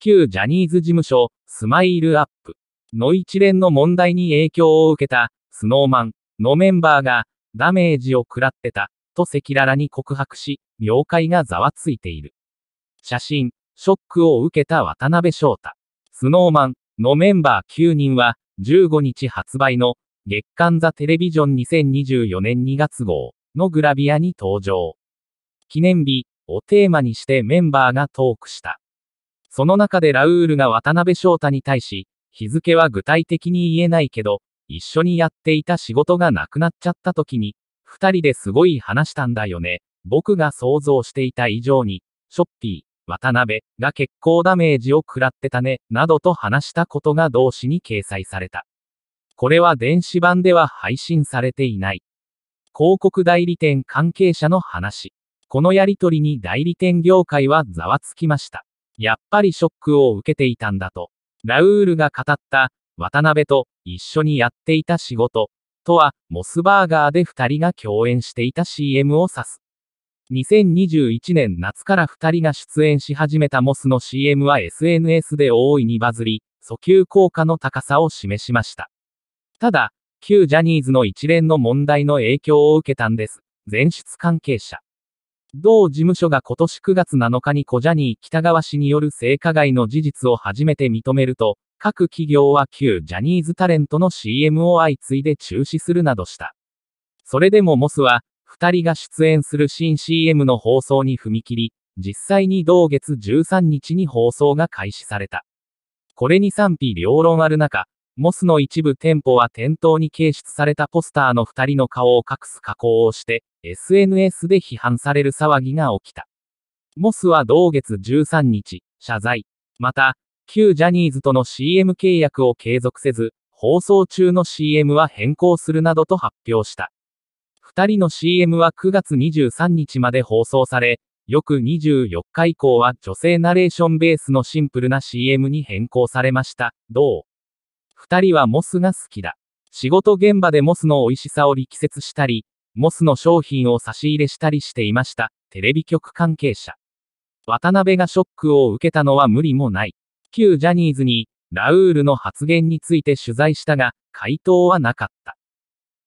旧ジャニーズ事務所、スマイルアップの一連の問題に影響を受けた、スノーマンのメンバーが、ダメージを食らってた、と赤裸々に告白し、業界がざわついている。写真、ショックを受けた渡辺翔太。スノーマンのメンバー9人は、15日発売の、月刊ザ・テレビジョン2024年2月号のグラビアに登場。記念日をテーマにしてメンバーがトークした。その中でラウールが渡辺翔太に対し、日付は具体的に言えないけど、一緒にやっていた仕事がなくなっちゃった時に、二人ですごい話したんだよね。僕が想像していた以上に、ショッピー、渡辺が結構ダメージを食らってたね、などと話したことが同誌に掲載された。これは電子版では配信されていない。広告代理店関係者の話。このやりとりに代理店業界はざわつきました。やっぱりショックを受けていたんだと。ラウールが語った、渡辺と一緒にやっていた仕事、とは、モスバーガーで2人が共演していた CM を指す。2021年夏から2人が出演し始めたモスの CM は SNS で大いにバズり、訴求効果の高さを示しました。ただ、旧ジャニーズの一連の問題の影響を受けたんです。前出関係者。同事務所が今年9月7日に小ジャニー北川氏による性加害の事実を初めて認めると、各企業は旧ジャニーズタレントの CM を相次いで中止するなどした。それでもモスは、二人が出演する新 CM の放送に踏み切り、実際に同月13日に放送が開始された。これに賛否両論ある中、モスの一部店舗は店頭に掲出されたポスターの2人の顔を隠す加工をして、SNS で批判される騒ぎが起きた。モスは同月13日、謝罪。また、旧ジャニーズとの CM 契約を継続せず、放送中の CM は変更するなどと発表した。2人の CM は9月23日まで放送され、翌24日以降は女性ナレーションベースのシンプルな CM に変更されました。どう二人はモスが好きだ。仕事現場でモスの美味しさを力説したり、モスの商品を差し入れしたりしていました。テレビ局関係者。渡辺がショックを受けたのは無理もない。旧ジャニーズに、ラウールの発言について取材したが、回答はなかった。